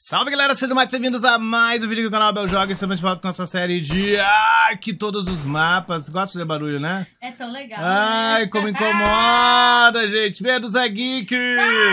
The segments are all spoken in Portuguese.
Salve galera, sejam mais bem-vindos a mais um vídeo do canal Bel Joga. Estamos de volta com a nossa série de Ai, que todos os mapas. Gosta de fazer barulho, né? É tão legal. Ai, né? como incomoda, gente. do Zé Geek.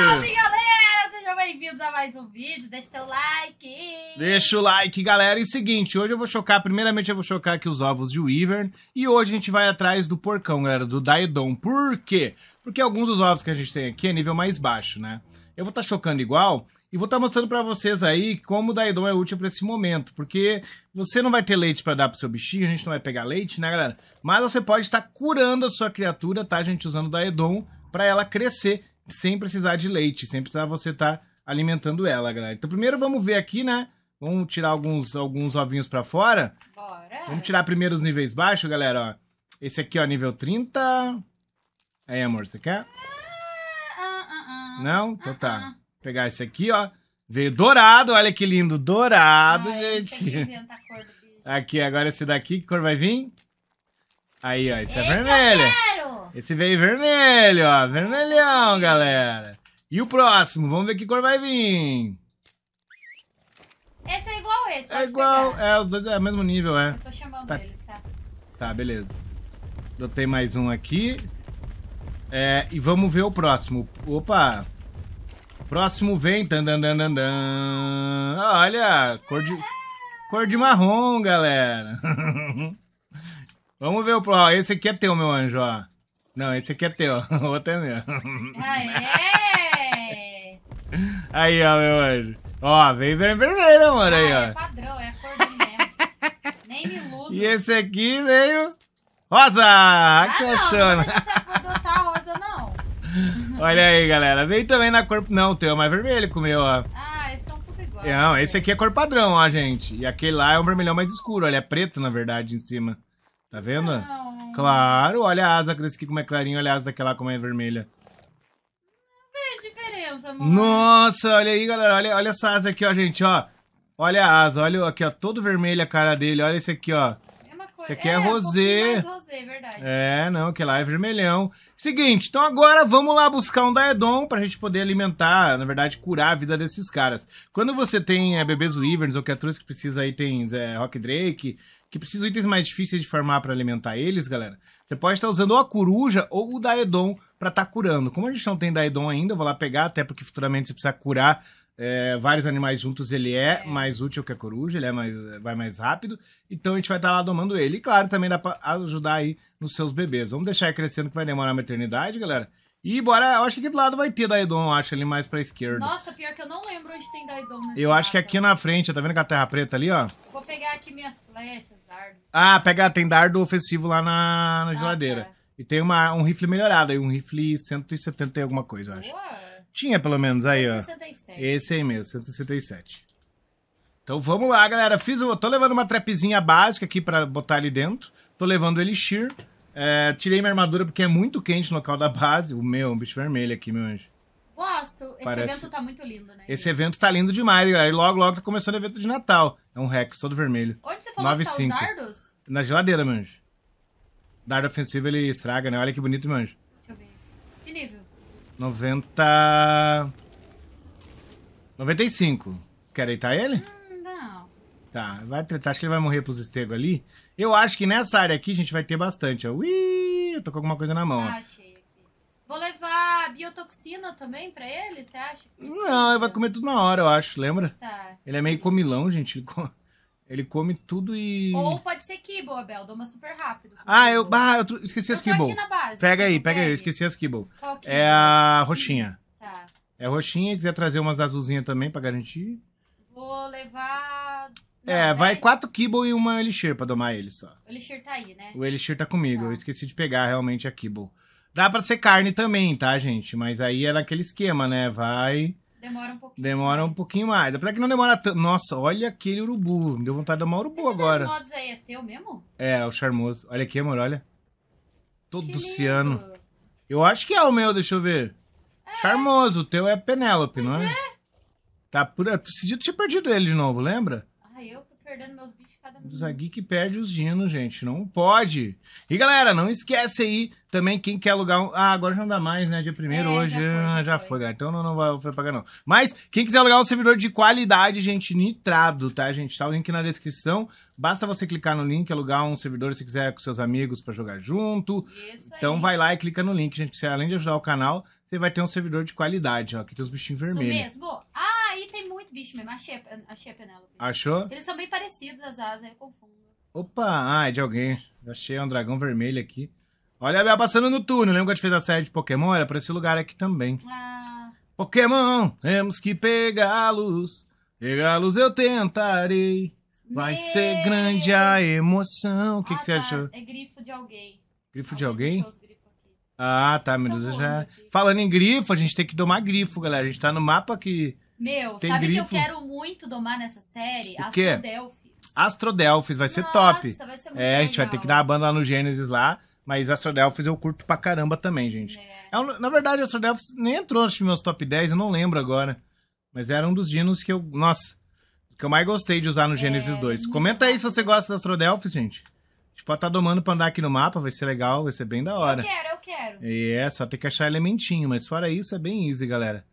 Salve galera, sejam bem-vindos a mais um vídeo. Deixa teu like. Deixa o like, galera. E é seguinte, hoje eu vou chocar. Primeiramente, eu vou chocar aqui os ovos de Wyvern. E hoje a gente vai atrás do porcão, galera, do Daedon. Por quê? Porque alguns dos ovos que a gente tem aqui é nível mais baixo, né? Eu vou estar tá chocando igual. E vou estar tá mostrando para vocês aí como o Daidon é útil para esse momento, porque você não vai ter leite para dar pro seu bichinho, a gente não vai pegar leite, né, galera? Mas você pode estar tá curando a sua criatura, tá, gente, usando o Daedon para ela crescer sem precisar de leite, sem precisar você estar tá alimentando ela, galera. Então primeiro vamos ver aqui, né? Vamos tirar alguns, alguns ovinhos para fora. Bora. Vamos tirar primeiro os níveis baixos, galera, ó. Esse aqui, ó, nível 30. Aí, amor, você quer? Ah, ah, ah, não? Então tá. Pegar esse aqui, ó. Veio dourado, olha que lindo. Dourado, gente. Aqui, agora esse daqui, que cor vai vir? Aí, ó, esse, é esse é vermelho. Esse veio vermelho, ó. Vermelhão, galera. E o próximo? Vamos ver que cor vai vir. Esse é igual esse, É igual, pegar. é, os dois é o mesmo nível, é. Eu tô chamando tá. eles, tá? Tá, beleza. Botei mais um aqui. É, e vamos ver o próximo. Opa! Próximo vem. Dan, dan, dan, dan, dan. Olha, cor de, cor de marrom, galera. Vamos ver o próximo. Esse aqui é teu, meu anjo, ó. Não, esse aqui é teu. O outro é meu. Aê! Aí, ó, meu anjo. Ó, vem vermelho, mano. Ah, aí, ó. Ah, é padrão, é a cor do mesmo. Nem me iludo. E esse aqui veio. Rosa! ah, que você não, achou? Não, né? Olha aí, galera. Vem também na cor. Não, o teu é mais vermelho com o meu, ó. Ah, esses são é tudo iguais. Não, esse aqui é cor padrão, ó, gente. E aquele lá é um vermelhão mais escuro. Olha, é preto, na verdade, em cima. Tá vendo? Não. Claro, olha a asa desse aqui como é clarinho, olha a asa daquela como é vermelha. Não vejo diferença, amor. Nossa, olha aí, galera. Olha, olha essa asa aqui, ó, gente, ó. Olha a asa, olha aqui, ó. Todo vermelho a cara dele. Olha esse aqui, ó. Você Isso aqui é, é rosé. Um rosé, verdade. É, não, que lá é vermelhão. Seguinte, então agora vamos lá buscar um Daedon pra gente poder alimentar, na verdade, curar a vida desses caras. Quando você tem é, bebês Wyverns ou criaturas que precisa tem, é, Rock Drake, que de itens mais difíceis de farmar para alimentar eles, galera, você pode estar usando ou a coruja ou o Daedon para estar tá curando. Como a gente não tem Daedon ainda, eu vou lá pegar, até porque futuramente você precisa curar é, vários animais juntos, ele é, é mais útil que a coruja, ele é mais, vai mais rápido. Então a gente vai estar tá lá domando ele. E claro, também dá pra ajudar aí nos seus bebês. Vamos deixar ele crescendo que vai demorar a maternidade, galera. E bora, eu acho que aqui do lado vai ter Daidon, eu acho, ali mais pra esquerda. Nossa, pior que eu não lembro onde tem Daidon nessa Eu acho que aqui na frente, tá vendo com a terra preta ali, ó? Vou pegar aqui minhas flechas, dardos. Ah, pega, tem dardo ofensivo lá na, na ah, geladeira. Tá. E tem uma, um rifle melhorado aí, um rifle 170 e alguma coisa, eu acho. Boa. Tinha pelo menos aí, 167. ó. Esse aí mesmo, 167. Então vamos lá, galera. Fiz o... Tô levando uma trapzinha básica aqui para botar ali dentro. Tô levando o Elixir. É, tirei minha armadura porque é muito quente no local da base. O meu, é um bicho vermelho aqui, meu anjo. Gosto. Esse Parece... evento tá muito lindo, né? Esse evento tá lindo demais, galera. E logo, logo tá começando o evento de Natal. É um Rex todo vermelho. Onde você falou 9, que tá os dardos? Na geladeira, meu anjo. Dardo ofensivo ele estraga, né? Olha que bonito, meu anjo. Deixa eu ver. Que nível? 90. 95. Quer deitar ele? Hum, não. Tá, vai tretar. Acho que ele vai morrer pros estegos ali. Eu acho que nessa área aqui a gente vai ter bastante. Ui, eu tô com alguma coisa na mão. Ah, achei aqui. Vou levar biotoxina também pra ele, você acha? É não, ele vai comer tudo na hora, eu acho, lembra? Tá. Ele é meio comilão, gente. Ele come... Ele come tudo e. Ou pode ser Kibble, Abel. Doma super rápido. Ah, eu, ah, eu esqueci eu as Kibble. Pega aí, pega aí. Eu esqueci as Kibble. Qual Kibble? É, é a roxinha. Tá. É a roxinha. Quiser trazer umas da azulzinha também pra garantir. Vou levar. Não, é, vai quatro Kibble e uma Elixir pra domar ele só. O Elixir tá aí, né? O Elixir tá comigo. Tá. Eu esqueci de pegar realmente a Kibble. Dá pra ser carne também, tá, gente? Mas aí é naquele esquema, né? Vai Demora um pouquinho. Demora mais. um pouquinho mais. Apesar que não demora tanto. Nossa, olha aquele urubu. Me deu vontade de amar urubu Esse agora. modos aí é teu mesmo? É, o charmoso. Olha aqui, amor, olha. Todo ciano. Eu acho que é o meu, deixa eu ver. É. Charmoso, o teu é Penélope, pois não é? é? Tá por... Esse dia tu tinha perdido ele de novo, lembra? perdendo meus bichos cada perde os dinos, gente. Não pode. E galera, não esquece aí também quem quer alugar. Um... Ah, agora já não dá mais, né? Dia é, primeiro é, hoje. Já ah, foi, já, já foi. foi. Então não, não vai, pagar, não. Mas quem quiser alugar um servidor de qualidade, gente, nitrado, tá, gente? Tá o link na descrição. Basta você clicar no link, alugar um servidor se quiser com seus amigos para jogar junto. Isso então aí. vai lá e clica no link, gente. Você, além de ajudar o canal, você vai ter um servidor de qualidade, ó. Aqui tem os bichinhos vermelhos. Isso mesmo. Ah! tem muito bicho mesmo. Achei, achei a Penélope. Achou? Eles são bem parecidos, as asas, eu confundo. Opa, ah, é de alguém. Achei um dragão vermelho aqui. Olha a passando no túnel. Lembra que a gente fez a série de Pokémon? Era pra esse lugar aqui também. Ah. Pokémon, temos que pegá-los. Pegá-los eu tentarei. Vai ser grande a emoção. O que, ah, que você tá. achou? É grifo de alguém. Grifo alguém de alguém? Ah, tá, meninas tá já... Falando em grifo, a gente tem que domar grifo, galera. A gente tá no mapa que meu, Tem sabe grifo? que eu quero muito domar nessa série? O quê? Astrodelphi. Astrodelphis vai ser Nossa, top. Vai ser muito é, a gente vai ter que dar a banda lá no Gênesis lá, mas Astrodelphis eu curto pra caramba também, gente. É. é na verdade, Astrodelphis nem entrou nos meus top 10, eu não lembro agora. Mas era um dos dinos que eu. Nossa, que eu mais gostei de usar no Gênesis é, 2. Comenta aí se você gosta da Astrodelphis, gente. A gente pode estar tá domando pra andar aqui no mapa, vai ser legal, vai ser bem da hora. Eu quero, eu quero. é, só tem que achar elementinho, mas fora isso é bem easy, galera.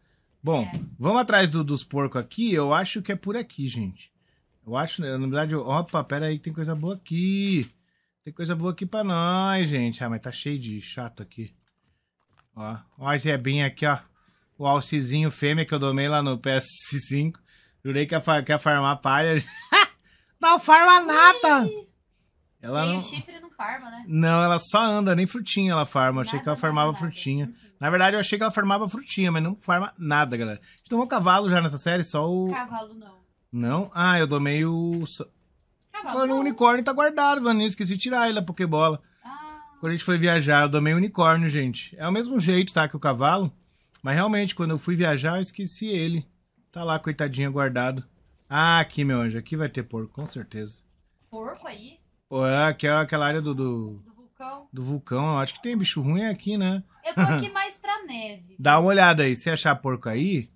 Bom, é. vamos atrás do, dos porcos aqui. Eu acho que é por aqui, gente. Eu acho, né, na verdade, opa, pera aí tem coisa boa aqui. Tem coisa boa aqui pra nós, gente. Ah, mas tá cheio de chato aqui. Ó, ó esse é bem aqui, ó. O alcezinho fêmea que eu domei lá no PS5. Jurei que ia, que ia farmar palha. não farma nada! Ela não... o chifre farma, né? Não, ela só anda, nem frutinha ela farma. Eu achei que ela farmava nada, frutinha. Nada. Na verdade, eu achei que ela farmava frutinha, mas não farma nada, galera. A gente tomou cavalo já nessa série, só o. Cavalo não. Não? Ah, eu tomei o. Cavalo. Falando, o unicórnio tá guardado, Danilo. Esqueci de tirar ele da Pokébola. Ah. Quando a gente foi viajar, eu tomei o unicórnio, gente. É o mesmo jeito, tá? Que o cavalo. Mas realmente, quando eu fui viajar, eu esqueci ele. Tá lá, coitadinho, guardado. Ah, aqui, meu anjo. Aqui vai ter porco, com certeza. Porco aí? Ou é aquela, é aquela área do, do, do... vulcão? Do vulcão, eu acho que tem bicho ruim aqui, né? Eu tô aqui mais pra neve. Dá uma olhada aí, se achar porco aí,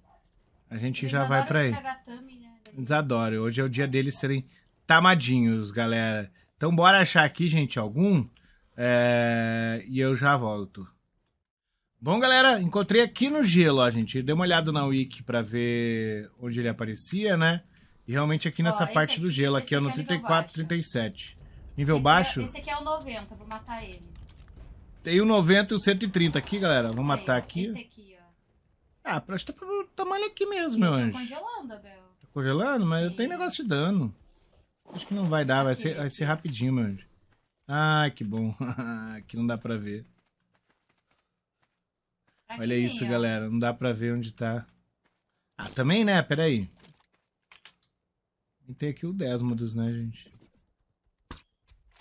a gente Eles já vai pra aí. né? Eles adoram, hoje é o dia deles serem tamadinhos, galera. Então bora achar aqui, gente, algum. É... E eu já volto. Bom, galera, encontrei aqui no gelo, ó, gente. Dei uma olhada na wiki para ver onde ele aparecia, né? E realmente aqui nessa ó, parte aqui, do gelo, aqui, ó, é no 34, 37. Nível esse é- baixo? É, esse aqui é o 90, vou matar ele. Tem o 90 e o 130 aqui, galera. Vou matar aqui. Esse aqui, ó. Ah, presta tá pro tamanho aqui mesmo, meu tá anjo. Tá congelando, Abel. Tá congelando? Mas tem eu tenho negócio de dano. Acho que não vai dar, vai ser, vai ser rapidinho, meu anjo. Ah, que bom. aqui não dá pra ver. Aqui Olha isso, é? galera. Não dá pra ver onde tá. Ah, também, né? Peraí. E tem aqui o Desmodos, né, gente?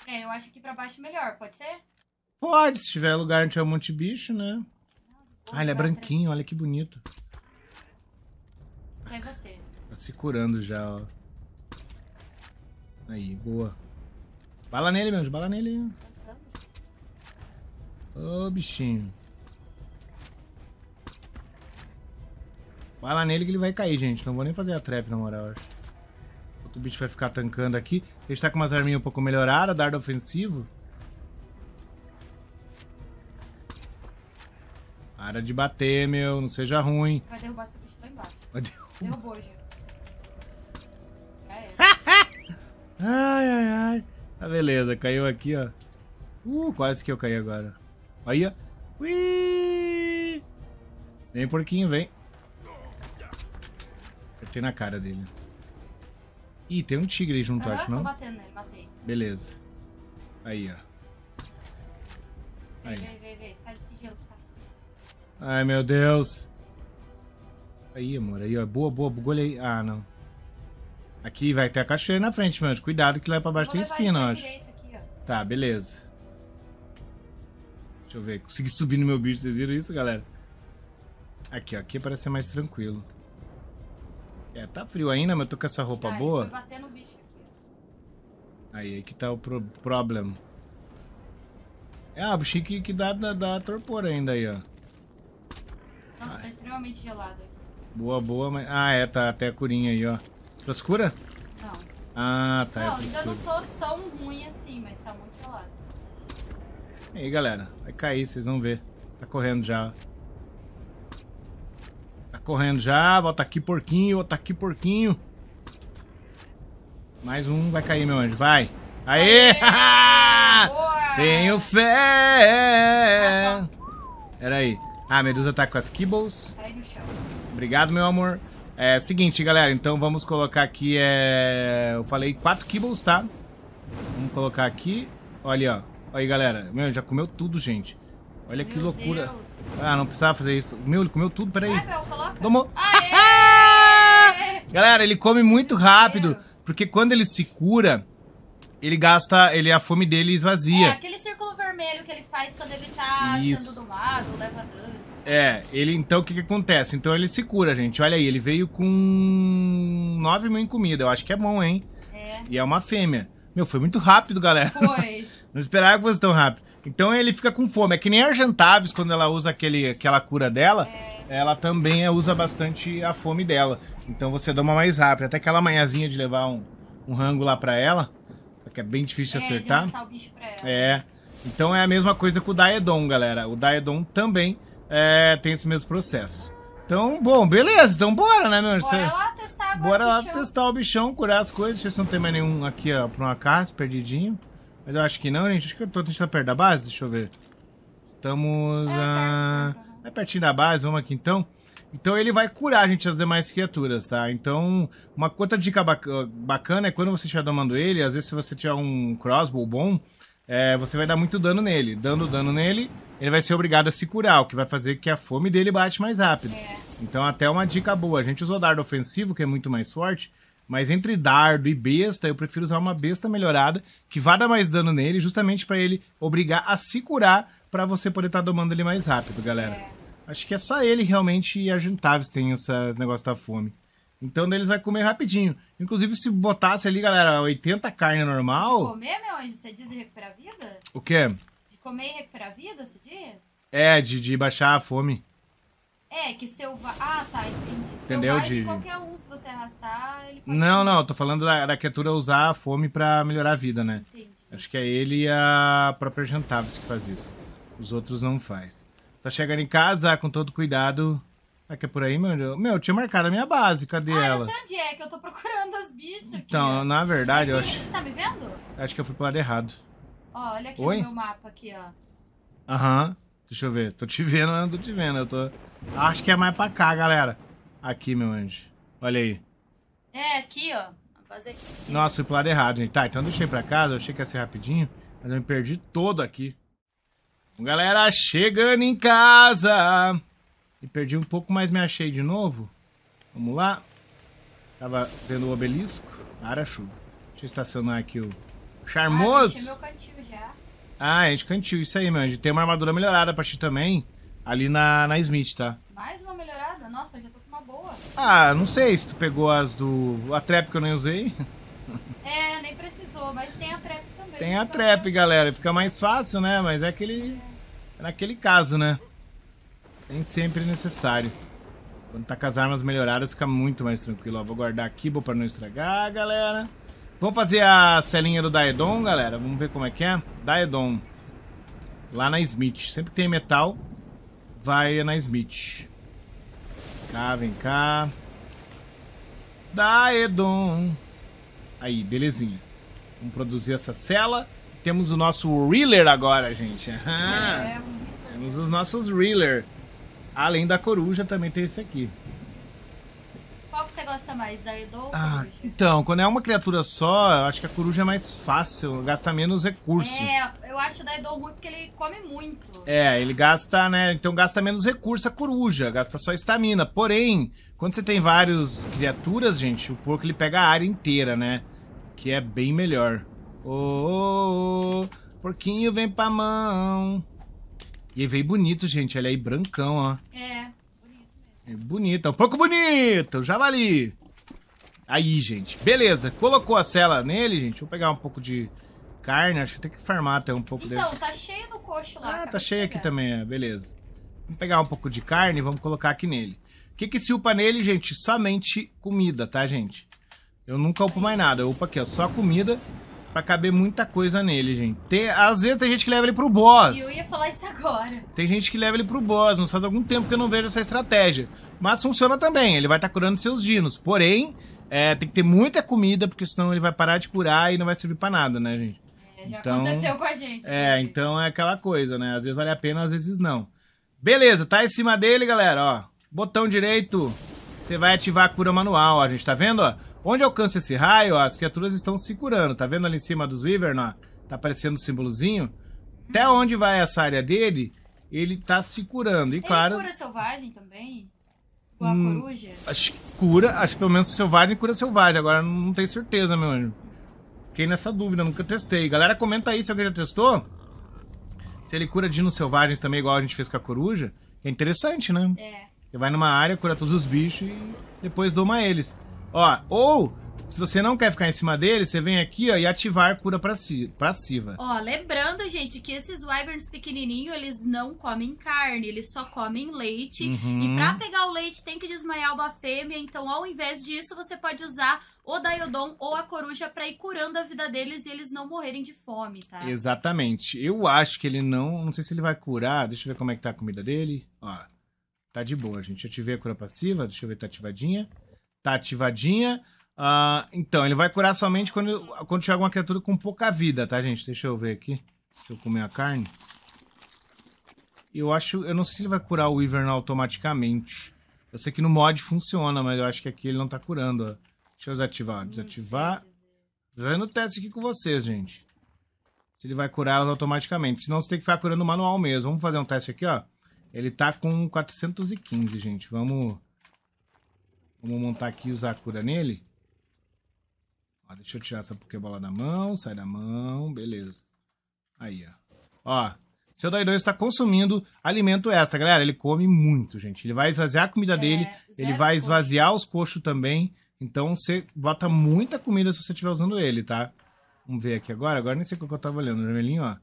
É, eu acho que pra baixo melhor, pode ser? Pode, se tiver lugar onde tiver um monte de bicho, né? Ah, ele é né? branquinho, olha que bonito. É você. Tá se curando já, ó. Aí, boa. Bala nele, meu, bala nele. Ô, oh, bichinho. Bala nele que ele vai cair, gente. Não vou nem fazer a trap, na moral, acho. Outro bicho vai ficar tancando aqui gente tá com umas arminhas um pouco melhoradas, dardo ofensivo. Para de bater, meu, não seja ruim. Vai derrubar seu bicho lá embaixo. Vai derrubar. Derrubou, já. É ele. ai, ai, ai. Tá beleza, caiu aqui, ó. Uh, quase que eu caí agora. Aí, ó. Ui! Vem, porquinho, vem. Acertei na cara dele. Ih, tem um tigre aí junto, Aham, acho, não? tô batendo nele, batei. Beleza. Aí, ó. Vem, vem, vem, vem. Sai desse gelo que tá Ai, meu Deus. Aí, amor. Aí, ó. Boa, boa. bugolei Ah, não. Aqui vai ter a cachoeira na frente, mano. Cuidado que lá pra baixo tem espina, acho. aqui, ó. Tá, beleza. Deixa eu ver. Consegui subir no meu bicho. Vocês viram isso, galera? Aqui, ó. Aqui parece ser mais tranquilo. É, tá frio ainda, mas eu tô com essa roupa Ai, boa. Bater no bicho aqui. Aí, aí que tá o pro problema. É, a ah, bichinha que, que dá, dá, dá torpor ainda aí, ó. Nossa, tá Ai. tá extremamente gelado aqui. Boa, boa, mas... Ah, é, tá até a curinha aí, ó. escura? Não. Ah, tá. É não, é ainda não tô tão ruim assim, mas tá muito gelado. E aí, galera. Vai cair, vocês vão ver. Tá correndo já, ó correndo já. Volta aqui, porquinho. Volta aqui, porquinho. Mais um vai cair, meu anjo. Vai. Aê! Aê Tenho fé! Era Pera aí. Ah, a Medusa tá com as Kibbles. Obrigado, meu amor. É seguinte, galera. Então vamos colocar aqui. É... Eu falei quatro Kibbles, tá? Vamos colocar aqui. Olha ó. Olha aí, galera. Meu, já comeu tudo, gente. Olha que Meu loucura. Deus. Ah, não precisava fazer isso. Meu, ele comeu tudo, peraí. Vai, coloca. Tomou. Galera, ele come muito rápido, porque quando ele se cura, ele gasta, ele a fome dele esvazia. É, aquele círculo vermelho que ele faz quando ele tá isso. sendo domado, leva dano. É, ele então o que, que acontece? Então ele se cura, gente. Olha aí, ele veio com 9 mil em comida. Eu acho que é bom, hein? É. E é uma fêmea. Meu, foi muito rápido, galera. Foi. Não esperava que fosse tão rápido. Então ele fica com fome. É que nem a Argentaves, quando ela usa aquele, aquela cura dela, é. ela também é, usa bastante a fome dela. Então você dá uma mais rápida. Até aquela manhãzinha de levar um, um rango lá pra ela, que é bem difícil é, de é, acertar. De o bicho pra ela. É. Então é a mesma coisa com o Daedon, galera. O Daedon também é, tem esse mesmo processo. Então, bom, beleza. Então bora, né, meu irmão? Bora lá testar agora Bora lá bichão. testar o bichão, curar as coisas. Deixa eu ver se não tem mais nenhum aqui, ó, pra uma carta, perdidinho. Mas eu acho que não, gente. Acho que eu tô tentando perto da base. Deixa eu ver. Estamos é, a... É pertinho da base. Vamos aqui então. Então ele vai curar, gente, as demais criaturas, tá? Então, uma outra dica bacana é quando você estiver domando ele, às vezes se você tiver um crossbow bom, é, você vai dar muito dano nele. Dando dano nele, ele vai ser obrigado a se curar, o que vai fazer que a fome dele bate mais rápido. É. Então, até uma dica boa. A gente usou dardo ofensivo, que é muito mais forte, mas entre dardo e besta, eu prefiro usar uma besta melhorada que vá dar mais dano nele, justamente para ele obrigar a se curar para você poder estar tá domando ele mais rápido, galera. Acho que é só ele realmente e a Juntavis tem esses negócios da fome. Então eles vai comer rapidinho. Inclusive, se botasse ali, galera, 80 carne normal. De comer, meu anjo, você diz recuperar a vida? O quê? De comer e recuperar a vida, você diz? É, de, de baixar a fome. É, que selvagem. Ah, tá, entendi. Entendeu? Selvagem, de... qualquer um, se você arrastar, ele pode... Não, não, tô falando da, da criatura usar a fome pra melhorar a vida, né? Entendi. Acho que é ele e a própria Jantavis que faz isso. Os outros não faz. Tá chegando em casa com todo cuidado. É que é por aí, meu? Meu, eu tinha marcado a minha base, cadê ah, ela? Ah, eu sei onde é, que eu tô procurando as bichas aqui. Então, na verdade, eu acho... Você tá me vendo? Acho que eu fui pro lado errado. Ó, olha aqui Oi? no meu mapa aqui, ó. Aham. Deixa eu ver. Tô te vendo, eu não tô te vendo. Eu tô. Acho que é mais pra cá, galera. Aqui, meu anjo. Olha aí. É, aqui, ó. aqui Nossa, fui pro lado errado, gente. Tá, então eu deixei pra casa. Eu achei que ia ser rapidinho, mas eu me perdi todo aqui. Galera, chegando em casa. Me perdi um pouco, mas me achei de novo. Vamos lá. Tava vendo o obelisco. Para, chuva. Deixa eu estacionar aqui o ah, charmoso. Ah, meu cantinho. Ah, é de cantil, isso aí, mano. Tem uma armadura melhorada pra ti também, ali na, na Smith, tá? Mais uma melhorada? Nossa, eu já tô com uma boa. Ah, não sei se tu pegou as do... A trap que eu nem usei. É, nem precisou, mas tem a trap também. Tem a trap, galera. Fica mais fácil, né? Mas é aquele... É. Naquele é caso, né? Nem sempre é necessário. Quando tá com as armas melhoradas, fica muito mais tranquilo. Ó, vou guardar aqui, vou pra não estragar, galera. Vamos fazer a celinha do Daedon, galera. Vamos ver como é que é. Daedon. Lá na Smith. Sempre que tem metal, vai na Smith. Cá, vem cá. Daedon. Aí, belezinha. Vamos produzir essa cela. Temos o nosso Reeler agora, gente. É. Temos os nossos Reeler. Além da coruja, também tem esse aqui gosta mais, da Edo ou ah, coruja? Então, quando é uma criatura só, eu acho que a coruja é mais fácil, gasta menos recurso. É, eu acho da Edo ruim porque ele come muito. É, ele gasta, né? Então gasta menos recurso a coruja, gasta só estamina. Porém, quando você tem várias criaturas, gente, o porco ele pega a área inteira, né? Que é bem melhor. Ô, oh, oh, oh, porquinho vem pra mão. E veio é bonito, gente. ele é aí, brancão, ó. É. É bonita, é um pouco bonita, o javali. Aí, gente. Beleza, colocou a cela nele, gente. Vou pegar um pouco de carne, acho que tem que farmar até um pouco então, dele. Então, tá cheio no coxo lá. Ah, tá cheio aqui também, é. beleza. Vamos pegar um pouco de carne e vamos colocar aqui nele. O que que se upa nele, gente? Somente comida, tá, gente? Eu nunca upo mais nada. Eu upo aqui, ó, só comida para caber muita coisa nele, gente. Tem, às vezes tem gente que leva ele pro boss. Eu ia falar isso agora. Tem gente que leva ele pro boss, mas faz algum tempo que eu não vejo essa estratégia. Mas funciona também, ele vai estar tá curando seus dinos. Porém, é, tem que ter muita comida, porque senão ele vai parar de curar e não vai servir para nada, né, gente? É, já então, aconteceu com a gente. É, né? então é aquela coisa, né? Às vezes vale a pena, às vezes não. Beleza, tá em cima dele, galera, ó. Botão direito, você vai ativar a cura manual, ó. A gente tá vendo, ó? Onde alcança esse raio, as criaturas estão se curando. Tá vendo ali em cima dos Wyvern, ó? Tá aparecendo o um símbolozinho. Até hum. onde vai essa área dele, ele tá se curando. E ele claro. cura selvagem também? Igual hum, a coruja? Acho que cura, acho que pelo menos selvagem cura selvagem. Agora não tenho certeza, meu anjo. Fiquei nessa dúvida, nunca testei. Galera, comenta aí se alguém já testou. Se ele cura dinos selvagens também, igual a gente fez com a coruja. É interessante, né? É. Você vai numa área, cura todos os bichos e depois doma eles. Ó, ou se você não quer ficar em cima dele, você vem aqui ó, e ativar cura passiva. Ó, lembrando, gente, que esses wyverns pequenininhos, eles não comem carne, eles só comem leite. Uhum. E pra pegar o leite tem que desmaiar uma fêmea, então ao invés disso você pode usar o Diodon ou a coruja para ir curando a vida deles e eles não morrerem de fome, tá? Exatamente. Eu acho que ele não... Não sei se ele vai curar. Deixa eu ver como é que tá a comida dele. Ó, tá de boa, gente. Eu ativei a cura passiva, deixa eu ver, tá ativadinha tá ativadinha. Uh, então, ele vai curar somente quando, quando tiver alguma criatura com pouca vida, tá, gente? Deixa eu ver aqui. Deixa eu comer a carne. Eu acho... Eu não sei se ele vai curar o Wyvern automaticamente. Eu sei que no mod funciona, mas eu acho que aqui ele não tá curando, ó. Deixa eu desativar. Desativar. Fazendo teste aqui com vocês, gente. Se ele vai curar elas automaticamente. Senão você tem que ficar curando manual mesmo. Vamos fazer um teste aqui, ó. Ele tá com 415, gente. Vamos Vamos montar aqui e usar a cura nele. Ó, deixa eu tirar essa Pokébola da mão. Sai da mão. Beleza. Aí, ó. Ó, seu doidão está consumindo alimento extra, galera. Ele come muito, gente. Ele vai esvaziar a comida é, dele. Ele vai esvaziar os coxos também. Então, você bota muita comida se você estiver usando ele, tá? Vamos ver aqui agora. Agora nem sei o que eu tava olhando. Vermelhinho, ó.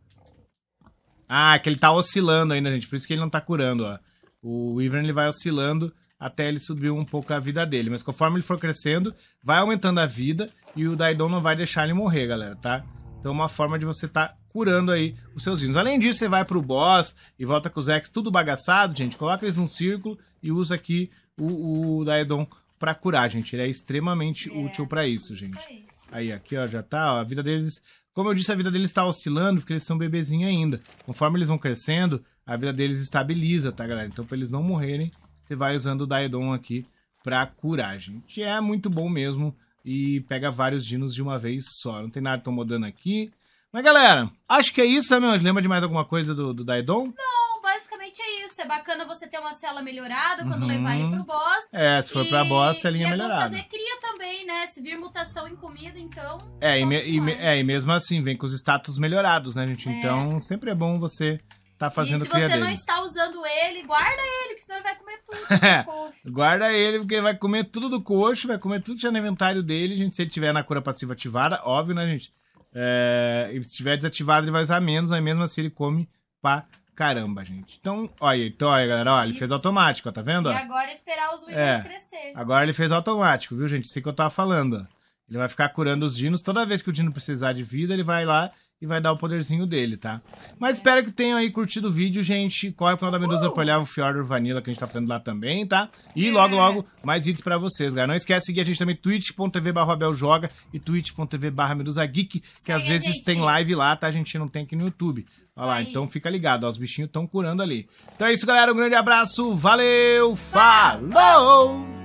Ah, que ele tá oscilando ainda, gente. Por isso que ele não tá curando, ó. O Wyvern, ele vai oscilando até ele subir um pouco a vida dele. Mas conforme ele for crescendo, vai aumentando a vida e o Daidon não vai deixar ele morrer, galera, tá? Então é uma forma de você estar tá curando aí os seus vinhos. Além disso, você vai pro boss e volta com os ex tudo bagaçado, gente. Coloca eles num círculo e usa aqui o, o Daedon para curar, gente. Ele é extremamente é, útil para isso, gente. Isso aí. aí. aqui, ó, já tá, ó, a vida deles... Como eu disse, a vida deles está oscilando porque eles são bebezinhos ainda. Conforme eles vão crescendo, a vida deles estabiliza, tá, galera? Então, para eles não morrerem, você vai usando o Daedon aqui para curar, gente. É muito bom mesmo e pega vários dinos de uma vez só. Não tem nada mudando aqui. Mas, galera, acho que é isso, né, meu? Lembra de mais alguma coisa do, do Daedon? Não, basicamente é isso. É bacana você ter uma cela melhorada quando uhum. levar ele uhum. pro boss. É, se for e... pra boss, a é linha é melhorada. fazer cria também, né? Se vir mutação em comida, então... É e, me, e me, é, e mesmo assim, vem com os status melhorados, né, gente? É. Então, sempre é bom você tá fazendo e se você não dele. está usando ele, guarda ele, que senão ele vai Guarda ele, porque vai comer tudo do coxo, vai comer tudo que tinha no inventário dele, gente. Se ele tiver na cura passiva ativada, óbvio, né, gente? É, e se tiver desativado, ele vai usar menos, aí mesmo assim ele come pra caramba, gente. Então, olha, então, olha galera, olha, ele fez automático, ó, tá vendo? E agora é esperar os Weavers é, crescer. Agora ele fez automático, viu, gente? Isso que eu tava falando, ó. Ele vai ficar curando os dinos. Toda vez que o dino precisar de vida, ele vai lá e vai dar o poderzinho dele, tá? Mas espero que tenham aí curtido o vídeo, gente. Corre pro canal da Medusa uh! pra olhar o Fjordor Vanilla que a gente tá fazendo lá também, tá? E é. logo, logo, mais vídeos pra vocês, galera. Não esquece de seguir a gente também, twitch.tv barra e twitch.tv barra Medusa Geek, que às vezes gente. tem live lá, tá? A gente não tem aqui no YouTube. Olha lá, então fica ligado, ó, os bichinhos estão curando ali. Então é isso, galera. Um grande abraço, valeu, falou!